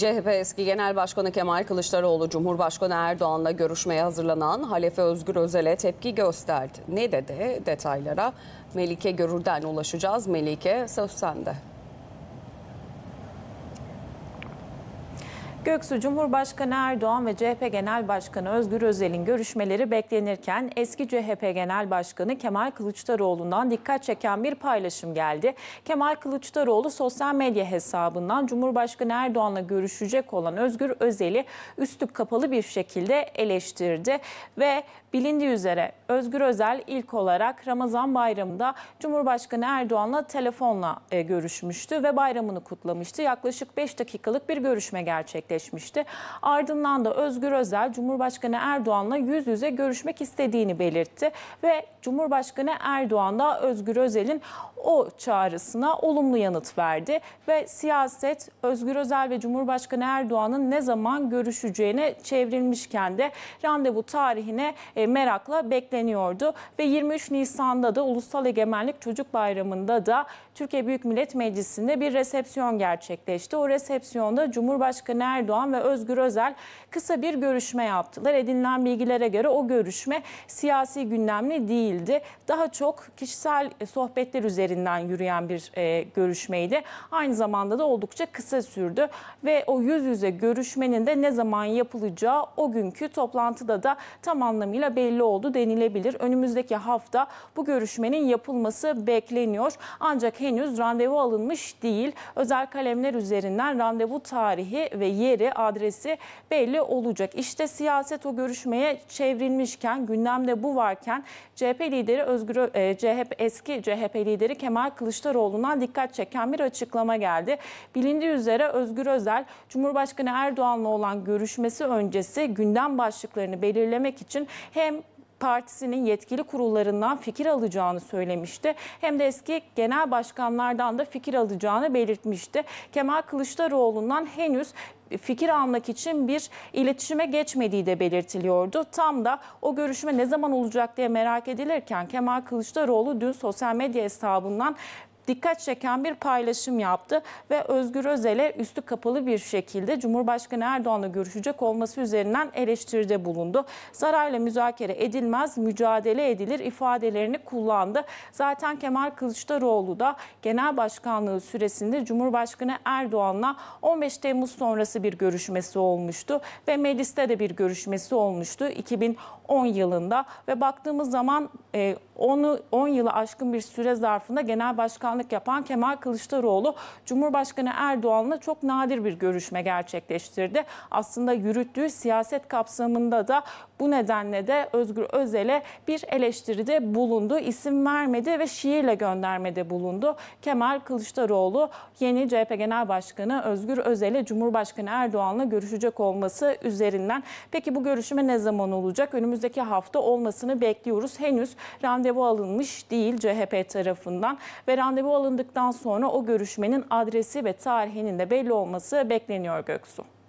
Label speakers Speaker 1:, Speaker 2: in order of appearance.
Speaker 1: CHP eski Genel Başkanı Kemal Kılıçdaroğlu Cumhurbaşkanı Erdoğan'la görüşmeye hazırlanan Halefe Özgür Özel'e tepki gösterdi. Ne dedi detaylara Melike Görür'den ulaşacağız. Melike söz sende. Göksu Cumhurbaşkanı Erdoğan ve CHP Genel Başkanı Özgür Özel'in görüşmeleri beklenirken eski CHP Genel Başkanı Kemal Kılıçdaroğlu'ndan dikkat çeken bir paylaşım geldi. Kemal Kılıçdaroğlu sosyal medya hesabından Cumhurbaşkanı Erdoğan'la görüşecek olan Özgür Özel'i üstü kapalı bir şekilde eleştirdi ve bilindiği üzere Özgür Özel ilk olarak Ramazan bayramında Cumhurbaşkanı Erdoğan'la telefonla e, görüşmüştü ve bayramını kutlamıştı. Yaklaşık 5 dakikalık bir görüşme gerçekleşti gerçekleşmişti. Ardından da Özgür Özel Cumhurbaşkanı Erdoğan'la yüz yüze görüşmek istediğini belirtti ve Cumhurbaşkanı Erdoğan da Özgür Özel'in o çağrısına olumlu yanıt verdi ve siyaset Özgür Özel ve Cumhurbaşkanı Erdoğan'ın ne zaman görüşeceğine çevrilmişken de randevu tarihine e, merakla bekleniyordu ve 23 Nisan'da da Ulusal Egemenlik Çocuk Bayramı'nda da Türkiye Büyük Millet Meclisi'nde bir resepsiyon gerçekleşti. O resepsiyonda Cumhurbaşkanı Erdoğan Erdoğan ve Özgür Özel kısa bir görüşme yaptılar. Edinilen bilgilere göre o görüşme siyasi gündemli değildi. Daha çok kişisel sohbetler üzerinden yürüyen bir e, görüşmeydi. Aynı zamanda da oldukça kısa sürdü ve o yüz yüze görüşmenin de ne zaman yapılacağı o günkü toplantıda da tam anlamıyla belli oldu denilebilir. Önümüzdeki hafta bu görüşmenin yapılması bekleniyor. Ancak henüz randevu alınmış değil. Özel kalemler üzerinden randevu tarihi ve yeri yeri, adresi belli olacak. İşte siyaset o görüşmeye çevrilmişken, gündemde bu varken CHP lideri Özgür e, CHP eski CHP lideri Kemal Kılıçdaroğlu'ndan dikkat çeken bir açıklama geldi. Bilindiği üzere Özgür Özel Cumhurbaşkanı Erdoğan'la olan görüşmesi öncesi gündem başlıklarını belirlemek için hem partisinin yetkili kurullarından fikir alacağını söylemişti. Hem de eski genel başkanlardan da fikir alacağını belirtmişti. Kemal Kılıçdaroğlu'ndan henüz fikir almak için bir iletişime geçmediği de belirtiliyordu. Tam da o görüşme ne zaman olacak diye merak edilirken Kemal Kılıçdaroğlu dün sosyal medya hesabından dikkat çeken bir paylaşım yaptı ve Özgür Özel'e üstü kapalı bir şekilde Cumhurbaşkanı Erdoğan'la görüşecek olması üzerinden eleştiride bulundu. Sarayla müzakere edilmez, mücadele edilir ifadelerini kullandı. Zaten Kemal Kılıçdaroğlu da genel başkanlığı süresinde Cumhurbaşkanı Erdoğan'la 15 Temmuz sonrası bir görüşmesi olmuştu ve mecliste de bir görüşmesi olmuştu 2010 yılında ve baktığımız zaman 10 e, yılı aşkın bir süre zarfında genel başkan başkanlık yapan Kemal Kılıçdaroğlu Cumhurbaşkanı Erdoğan'la çok nadir bir görüşme gerçekleştirdi. Aslında yürüttüğü siyaset kapsamında da bu nedenle de Özgür Özel'e bir eleştiride bulundu. İsim vermedi ve şiirle göndermede bulundu. Kemal Kılıçdaroğlu yeni CHP Genel Başkanı Özgür Özel'e Cumhurbaşkanı Erdoğan'la görüşecek olması üzerinden. Peki bu görüşme ne zaman olacak? Önümüzdeki hafta olmasını bekliyoruz. Henüz randevu alınmış değil CHP tarafından ve randevu randevu alındıktan sonra o görüşmenin adresi ve tarihinin de belli olması bekleniyor Göksu.